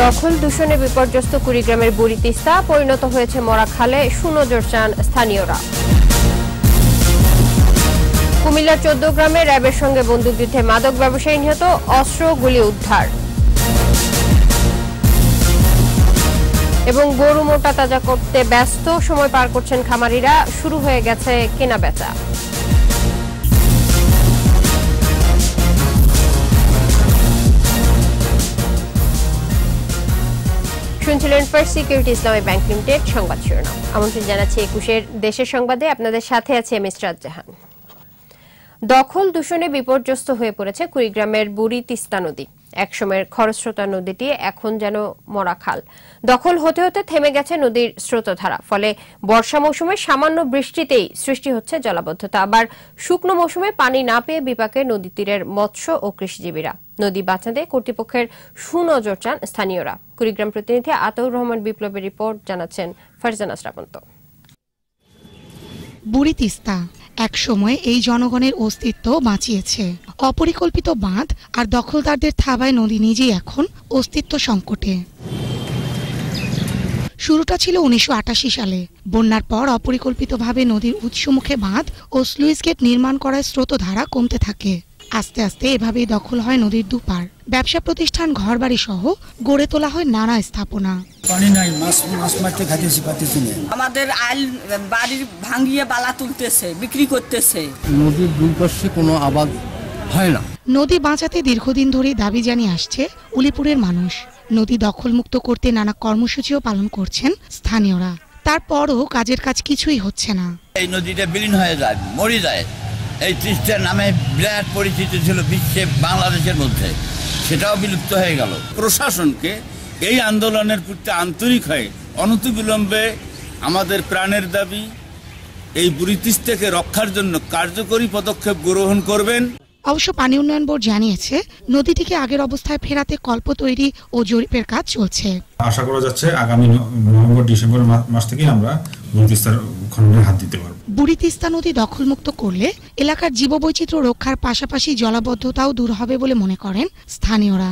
দখল দূষণে বিপর্যস্ত কুড়িগ্রামের বুড়ি তিস্তা পরিণত হয়েছে মরা খালে সুনজর চান স্থানীয়রা কুমিল্লার চোদ্দ গ্রামে র্যাবের সঙ্গে বন্দুকযুদ্ধে মাদক ব্যবসায়ী নিহত অস্ত্র গুলি উদ্ধার এবং গরু মোটা তাজা করতে ব্যস্ত সময় পার করছেন খামারিরা শুরু হয়ে গেছে কেনা বেচা শুনছিলেন First security Islami bank limited সংবাদ শিরোনাম আমন্ত্রণ জানাচ্ছি একুশের দেশের সংবাদে আপনাদের সাথে আছে এম এস রাজ্জাহান দখল দূষণে বিপর্যস্ত হয়ে পড়েছে কুড়িগ্রামের বুড়ি তিস্তা নদী একসময়ের খরস্রোতা নদীটি এখন যেন মরা খাল দখল হতে হতে থেমে গেছে নদীর স্রোতধারা ফলে বর্ষা মৌসুমে সামান্য বৃষ্টিতেই সৃষ্টি হচ্ছে জলাবদ্ধতা আবার শুকনো মৌসুমে পানি না পেয়ে বিপাকে নদী তীরের মৎস্য ও কৃষিজীবীরা নদী বাঁচাতে কর্তৃপক্ষের সুনজর চান স্থানীয়রা কুড়িগ্রাম প্রতিনিধি আতউর রহমান বিপ্লবের রিপোর্ট জানাচ্ছেন ফারজানা শ্রাবন্ত বুড়ি তিস্তা একসময় এই জনগণের অস্তিত্ব বাঁচিয়েছে অপরিকল্পিত বাঁধ আর দখলদারদের থাবায় নদী নিজেই এখন অস্তিত্ব সংকটে শুরুটা ছিল উনিশশো সালে বন্যার পর অপরিকল্পিতভাবে নদীর উৎসমুখে বাঁধ ও স্লুইস গেট নির্মাণ করায় স্রোতধারা কমতে থাকে আস্তে আস্তে এভাবে দখল হয় নদীর দুপার ব্যবসা প্রতিষ্ঠান ঘরবাড়ি সহ গড়ে তোলা হয় নানা স্থাপনা পানি নাই মাছ মাছ মারতে খাইতেছি পাতেছি আমাদের আল বাড়ির ভাঙিয়ে বালা তুলতেছে বিক্রি করতেছে নদীর দুই পাশে কোনো আবাদ হয় না নদী বাঁচাতে দীর্ঘদিন ধরে দাবি জানিয়ে আসছে উলিপুরের মানুষ নদী দখলমুক্ত করতে নানা কর্মসূচিও পালন করছেন স্থানীয়রা তারপরও কাজের কাজ কিছুই হচ্ছে না এই নদীটা বিলীন হয়ে যায় মরে যায় এই তিস্তা নামে বিরাট পরিচিত ছিল বিশ্বে বাংলাদেশের মধ্যে সেটাও বিলুপ্ত হয়ে গেল প্রশাসনকে এই আন্দোলনের প্রতি আন্তরিক হয়ে অনতিবিলম্বে আমাদের প্রাণের দাবি এই ব্রিটিশ থেকে রক্ষার জন্য কার্যকরী পদক্ষেপ গ্রহণ করবেন অবশ্য পানি উন্নয়ন বোর্ড জানিয়েছে নদীটিকে আগের অবস্থায় ফেরাতে কল্প তৈরি ও জরিপের কাজ চলছে আশা করা যাচ্ছে আগামী নভেম্বর ডিসেম্বর মাস থেকে আমরা বুড়িতিস্তার খননে হাত দিতে পারব বুড়িতিস্তা নদী দখলমুক্ত করলে এলাকার জীববৈচিত্র্য রক্ষার পাশাপাশি জলাবদ্ধতাও দূর হবে বলে মনে করেন স্থানীয়রা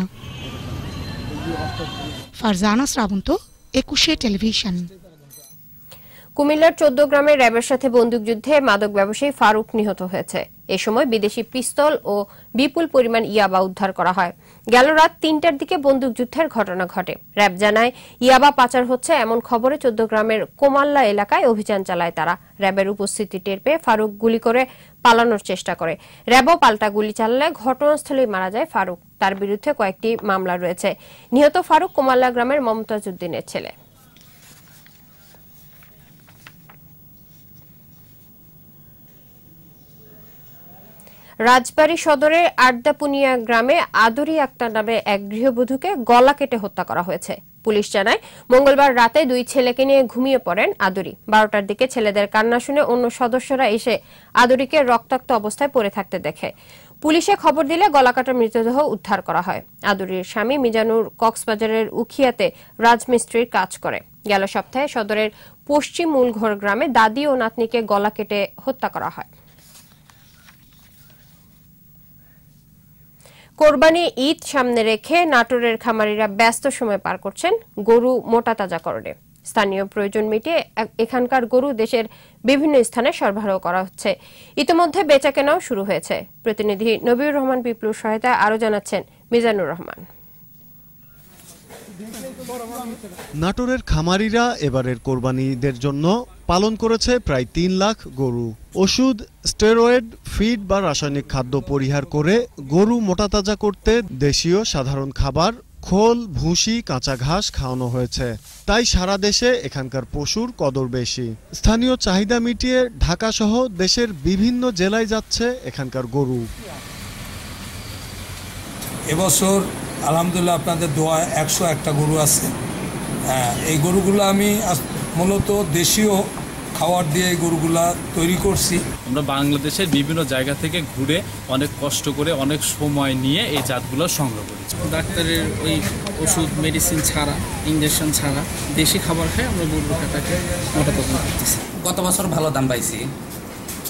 ফারজানা শ্রাবন্ত একুশে টেলিভিশন কুমিল্লার চোদ্দ গ্রামের র্যাবের সাথে বন্দুকযুদ্ধে মাদক ব্যবসায়ী ফারুক নিহত হয়েছে এ সময় বিদেশি পিস্তল ও বিপুল পরিমাণ ইয়াবা উদ্ধার করা হয় গেল রাত তিনটার দিকে বন্দুকযুদ্ধের ঘটনা ঘটে র্যাব জানায় ইয়াবা পাচার হচ্ছে এমন খবরে চোদ্দ গ্রামের কোমাল্লা এলাকায় অভিযান চালায় তারা র্যাবের উপস্থিতি টের পেয়ে ফারুক গুলি করে পালানোর চেষ্টা করে র্যাবও পাল্টা গুলি চালালে ঘটনাস্থলেই মারা যায় ফারুক তার বিরুদ্ধে কয়েকটি মামলা রয়েছে নিহত ফারুক কোমাল্লা গ্রামের মমতাজ উদ্দিনের ছেলে রাজবাড়ী সদরের আড্ডাপুনিয়া গ্রামে আদরি আক্তার নামে এক গৃহবধূকে গলা কেটে হত্যা করা হয়েছে পুলিশ জানায় মঙ্গলবার রাতে দুই ছেলেকে নিয়ে ঘুমিয়ে পড়েন আদুরি বারোটার দিকে ছেলেদের কান্না শুনে অন্য সদস্যরা এসে আদুরিকে রক্তাক্ত অবস্থায় পড়ে থাকতে দেখে পুলিশে খবর দিলে গলাকাটার মৃতদেহ উদ্ধার করা হয় আদুরির স্বামী মিজানুর কক্সবাজারের উখিয়াতে রাজমিস্ত্রির কাজ করে গেল সপ্তাহে সদরের পশ্চিম মূলঘর গ্রামে দাদি ও নাতনিকে গলা কেটে হত্যা করা হয় কোরবানি ঈদ সামনে রেখে নাটোরের খামারিরা ব্যস্ত সময় পার করছেন গরু মোটা তাজা করণে স্থানীয় প্রয়োজন মিটিয়ে এখানকার গরু দেশের বিভিন্ন স্থানে সরবরাহ করা হচ্ছে ইতিমধ্যে বেচা কেনাও শুরু হয়েছে প্রতিনিধি নবীর রহমান বিপ্লব সহায়তায় আরও জানাচ্ছেন মিজানুর রহমান নাটোরের খামারিরা এবারের কোরবানিদের জন্য পালন করেছে প্রায় তিন লাখ গরু ওষুধ স্টেরয়েড ফিড বা রাসায়নিক খাদ্য পরিহার করে গরু মোটাতাজা করতে দেশীয় সাধারণ খাবার খোল ভুসি কাঁচা ঘাস খাওয়ানো হয়েছে তাই সারা দেশে এখানকার পশুর কদর বেশি স্থানীয় চাহিদা মিটিয়ে ঢাকাসহ দেশের বিভিন্ন জেলায় যাচ্ছে এখানকার গরু এবছর আলহামদুলিল্লাহ আপনাদের দোয়া একশো একটা গরু আছে হ্যাঁ এই গরুগুলো আমি মূলত দেশীয় খাওয়ার দিয়ে এই গরুগুলা তৈরি করছি আমরা বাংলাদেশের বিভিন্ন জায়গা থেকে ঘুরে অনেক কষ্ট করে অনেক সময় নিয়ে এই জাতগুলো সংগ্রহ করেছি ডাক্তারের ওই ওষুধ মেডিসিন ছাড়া ইঞ্জেকশন ছাড়া দেশি খাবার খেয়ে আমরা গরু কাটাকে মোটা করতেছি গত বছর ভালো দাম পাইছি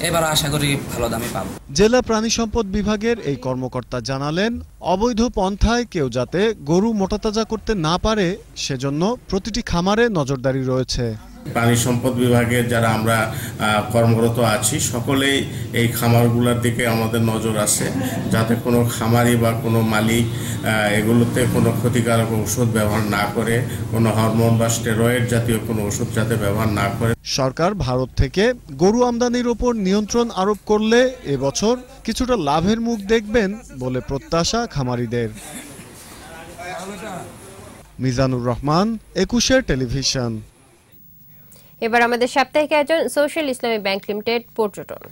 এবার আশা করি ভালো দামে পাব জেলা প্রাণী সম্পদ বিভাগের এই কর্মকর্তা জানালেন অবৈধ পন্থায় কেউ যাতে গরু মোটাতাজা করতে না পারে সেজন্য প্রতিটি খামারে নজরদারি রয়েছে পানি সম্পদ বিভাগের যারা আমরা কর্মরত আছি সকলেই এই খামারগুলোর দিকে আমাদের নজর আছে যাতে কোনো খামারি বা কোনো মালিক এগুলোতে কোনো ক্ষতিকারক ওষুধ ব্যবহার না করে কোনো হরমোন বা স্টেরয়েড জাতীয় কোনো ওষুধ যাতে ব্যবহার না করে সরকার ভারত থেকে গরু আমদানির ওপর নিয়ন্ত্রণ আরোপ করলে এবছর কিছুটা লাভের মুখ দেখবেন বলে প্রত্যাশা খামারিদের মিজানুর রহমান একুশে টেলিভিশন এবার আমাদের সাপ্তাহিক আয়োজন সোশ্যাল ইসলামী ব্যাংক লিমিটেড পর্যটন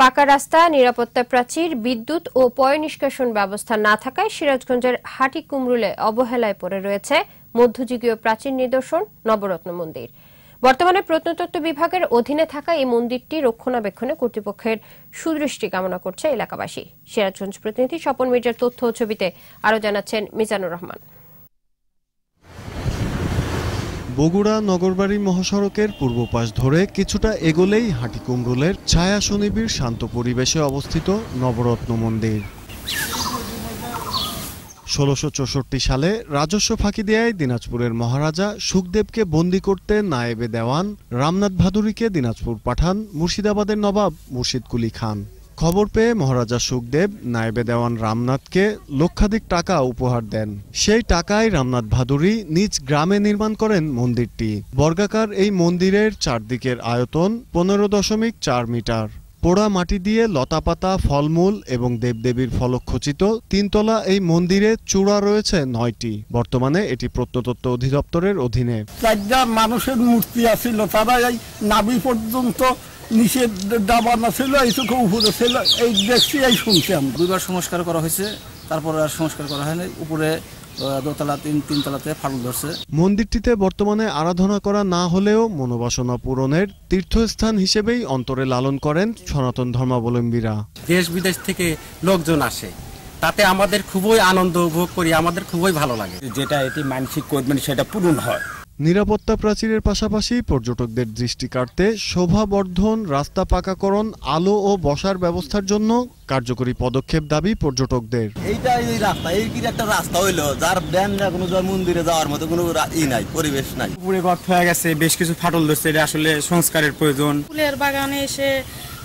পাকা রাস্তা নিরাপত্তা প্রাচীর বিদ্যুৎ ও পয় নিষ্কাশন ব্যবস্থা না থাকায় সিরাজগঞ্জের হাটি কুমরুলে অবহেলায় পড়ে রয়েছে মধ্যযুগীয় প্রাচীন নিদর্শন নবরত্ন মন্দির বর্তমানে প্রত্নতত্ত্ব বিভাগের অধীনে থাকা এই মন্দিরটি রক্ষণাবেক্ষণে কর্তৃপক্ষের সুদৃষ্টি কামনা করছে এলাকাবাসী সিরাজগঞ্জ প্রতিনিধি স্বপন মির্জার তথ্য ছবিতে আরও জানাচ্ছেন মিজানুর রহমান বগুড়া নগরবাড়ি মহাসড়কের পূর্ব পাশ ধরে কিছুটা এগোলেই হাঁটিকুমরুলের ছায়া সুনিবিড় শান্ত পরিবেশে অবস্থিত নবরত্ন মন্দির ষোলোশো সালে রাজস্ব ফাঁকি দেয় দিনাজপুরের মহারাজা সুখদেবকে বন্দি করতে নায়েবে দেওয়ান রামনাথ ভাদুরীকে দিনাজপুর পাঠান মুর্শিদাবাদের নবাব মুর্শিদ কুলি খান খবর পেয়ে মহারাজা সুখদেব নায়েবে দেওয়ান রামনাথকে লক্ষাধিক টাকা উপহার দেন সেই টাকায় রামনাথ ভাদুরী নিজ গ্রামে নির্মাণ করেন মন্দিরটি বর্গাকার এই মন্দিরের চারদিকের আয়তন পনেরো দশমিক চার মিটার পোড়া মাটি দিয়ে লতাপাতা ফলমূল এবং দেবদেবীর ফলকখচিত তিনতলা এই মন্দিরে চূড়া রয়েছে নয়টি বর্তমানে এটি প্রত্নতত্ত্ব অধিদপ্তরের অধীনে চারটা মানুষের মূর্তি আছিল তারা এই নাবি পর্যন্ত নিচে দাবানা ছিল এইটুকু উপরে ছিল এই দেখছি এই শুনছি আমরা দুইবার সংস্কার করা হয়েছে তারপরে আর সংস্কার করা হয়নি উপরে মন্দিরটিতে বর্তমানে আরাধনা করা না হলেও মনোবাসনা পূরণের তীর্থস্থান হিসেবেই অন্তরে লালন করেন সনাতন ধর্মাবলম্বীরা দেশ বিদেশ থেকে লোকজন আসে তাতে আমাদের খুবই আনন্দ উপভোগ করি আমাদের খুবই ভালো লাগে যেটা এটি মানসিক করবেন সেটা পূরণ হয় নিরাপত্তা প্রাচীরের পাশাপাশি পর্যটকদের দৃষ্টি কাটতে শোভাবর্ধন রাস্তা পাকাকরণ আলো ও বসার ব্যবস্থার জন্য কার্যকরী পদক্ষেপ দাবি পর্যটকদের এইটা এই রাস্তা এই কি একটা রাস্তা হইলো যার ব্যান না কোনো মন্দিরে যাওয়ার মতো কোনো ই নাই পরিবেশ নাই পুরে গর্ত হয়ে গেছে বেশ কিছু ফাটল ধরছে এটা আসলে সংস্কারের প্রয়োজন ফুলের বাগানে এসে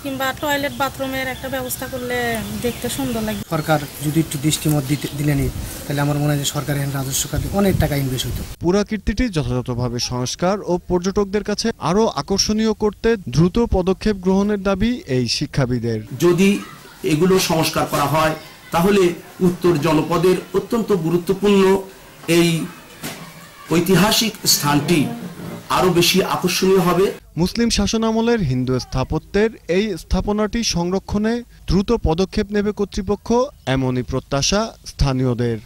কিংবা টয়লেট বাথরুমের একটা ব্যবস্থা করলে দেখতে সুন্দর লাগে সরকার যদি একটু দৃষ্টিমত দিতে দিলেনি তাহলে আমার মনে হয় যে সরকারের রাজস্ব খাতে অনেক টাকা ইনভেস্ট হতো পুরাকীর্তিটি যথাযথভাবে সংস্কার ও পর্যটকদের কাছে আরও আকর্ষণীয় করতে দ্রুত পদক্ষেপ গ্রহণের দাবি এই শিক্ষাবিদের যদি এগুলো সংস্কার করা হয় তাহলে উত্তর জনপদের অত্যন্ত গুরুত্বপূর্ণ এই ঐতিহাসিক স্থানটি আরও বেশি আকর্ষণীয় হবে মুসলিম শাসনামলের হিন্দু স্থাপত্যের এই স্থাপনাটি সংরক্ষণে দ্রুত পদক্ষেপ নেবে কর্তৃপক্ষ এমনই প্রত্যাশা স্থানীয়দের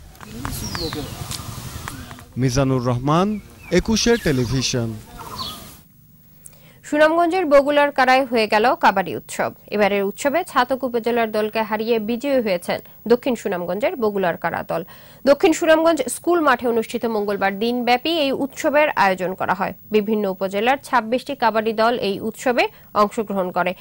মিজানুর রহমান একুশে টেলিভিশন সুনামগঞ্জের বগুলার কারায় হয়ে গেল কাবাডি উৎসব এবারের উৎসবে ছাতক উপজেলার দলকে হারিয়ে বিজয়ী হয়েছেন দক্ষিণ সুনামগঞ্জের বগুলার কারা দল দক্ষিণ সুনামগঞ্জ স্কুল মাঠে অনুষ্ঠিত মঙ্গলবার দিনব্যাপী এই উৎসবের আয়োজন করা হয় বিভিন্ন উপজেলার ছাব্বিশটি কাবাডি দল এই উৎসবে অংশগ্রহণ করে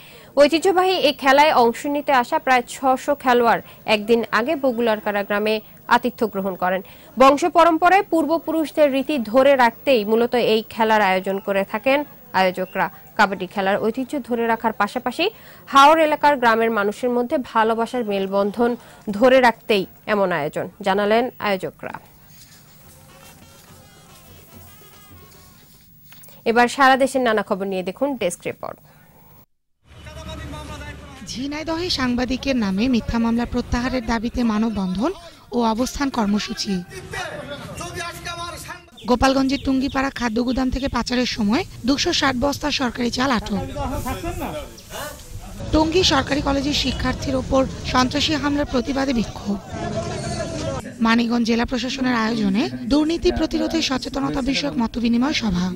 ঐতিহ্যবাহী এই খেলায় অংশ নিতে আসা প্রায় ছশো খেলোয়াড় একদিন আগে বগুলার কারা গ্রামে আতিথ্য গ্রহণ করেন বংশ পরম্পরায় পূর্বপুরুষদের রীতি ধরে রাখতেই মূলত এই খেলার আয়োজন করে থাকেন আয়োজকরা কাবাডি খেলার ঐতিহ্য ধরে রাখার পাশাপাশি হাওর এলাকার গ্রামের মানুষের মধ্যে ভালোবাসার মেলবন্ধন ধরে রাখতেই এমন আয়োজন জানালেন আয়োজকরা এবার সারা দেশের নানা খবর নিয়ে দেখুন ডেস্ক রিপোর্ট ঝিনাইদহে সাংবাদিকের নামে মিথ্যা মামলা প্রত্যাহারের দাবিতে মানববন্ধন ও অবস্থান কর্মসূচি গোপালগঞ্জের টুঙ্গিপাড়া খাদ্য গুদাম থেকে পাচারের সময় দুশো ষাট বস্তা সরকারি চাল আটক টঙ্গী সরকারি কলেজের শিক্ষার্থীর ওপর সন্ত্রাসী হামলার প্রতিবাদে বিক্ষোভ মানিগঞ্জ জেলা প্রশাসনের আয়োজনে দুর্নীতি প্রতিরোধে সচেতনতা বিষয়ক মতবিনিময় সভা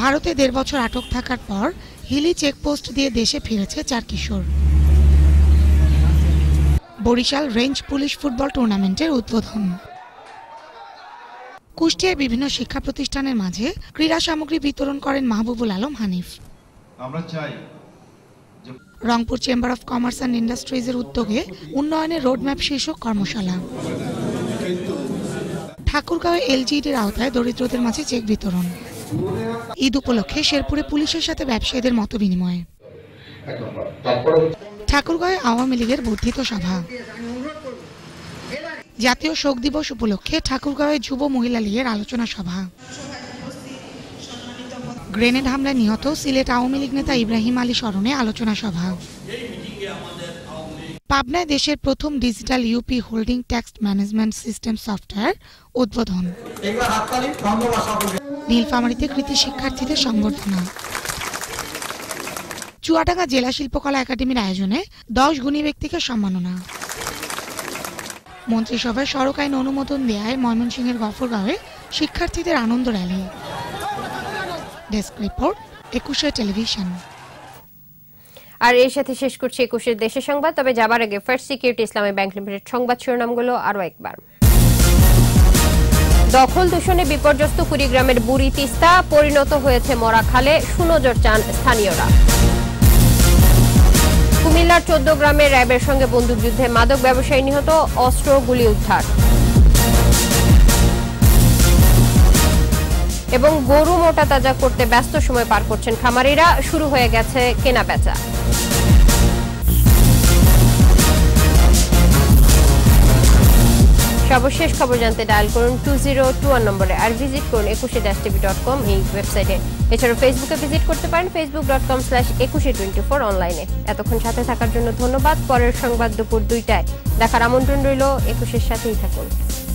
ভারতে দেড় বছর আটক থাকার পর হিলি চেকপোস্ট দিয়ে দেশে ফিরেছে চার কিশোর বরিশাল রেঞ্জ পুলিশ ফুটবল টুর্নামেন্টের উদ্বোধন কুষ্টিয়ার বিভিন্ন শিক্ষা প্রতিষ্ঠানের মাঝে ক্রীড়া সামগ্রী বিতরণ করেন মাহবুবুল আলম হানিফ আমরা চাই Rangpur chamber of commerce and ইন্ডাস্ট্রিজের উদ্যোগে উন্নয়নের রোডম্যাপ শীর্ষক কর্মশালা ঠাকুরগাঁও এলজিইডির আওতায় দরিদ্রদের মাঝে চেক বিতরণ ঈদ উপলক্ষে শেরপুরে পুলিশের সাথে ব্যবসায়ীদের মত বিনিময় ঠাকুরগাঁয়ে আওয়ামী লীগের বর্ধিত সভা জাতীয় শোক দিবস উপলক্ষে ঠাকুরগাঁওয়ে যুব মহিলা লীগের আলোচনা সভা গ্রেনেড হামলায় নিহত সিলেট আওয়ামী লীগ নেতা ইব্রাহিম আলী স্মরণে আলোচনা সভা পাবনায় দেশের প্রথম digital UP holding tax management system software উদ্বোধন নীলফামারীতে কৃতি শিক্ষার্থীদের সংবর্ধনা চুয়াডাঙ্গা জেলা শিল্পকলা একাডেমির আয়োজনে দশ গুণী ব্যক্তিকে সম্মাননা মন্ত্রিসভায় সড়ক আইন অনুমোদন দেয় ময়মনসিংহের গফরগাঁওয়ে শিক্ষার্থীদের আনন্দ rally desk report Ekushey television আর এর সাথে শেষ করছি একুশের দেশের সংবাদ তবে যাবার আগে first security Islami bank limited সংবাদ শিরোনামগুলো আরও একবার দখল দূষণে বিপর্যস্ত কুড়িগ্রামের বুড়ি তিস্তা পরিণত হয়েছে মরাখালে সুনজর চান স্থানীয়রা কুমিল্লার চোদ্দ গ্রামে র্যাবের সঙ্গে বন্দুকযুদ্ধে মাদক ব্যবসায়ী নিহত অস্ত্র গুলি উদ্ধার এবং গরু মোটা তাজা করতে ব্যস্ত সময় পার করছেন খামারিরা শুরু হয়ে গেছে কেনা বেচা সর্বশেষ খবর জানতে ডায়াল করুন টু জিরো টু ওয়ান নম্বরে আর ভিজিট করুন একুশে ড্যাশ টিভি ডট কম এই ওয়েবসাইটে এছাড়াও ফেসবুকে ভিজিট করতে পারেন Facebook dot com slash Ekushey twenty four অনলাইনে এতক্ষণ সাথে থাকার জন্য ধন্যবাদ পরের সংবাদ দুপুর দুইটায় দেখার আমন্ত্রণ রইল একুশের সাথেই থাকুন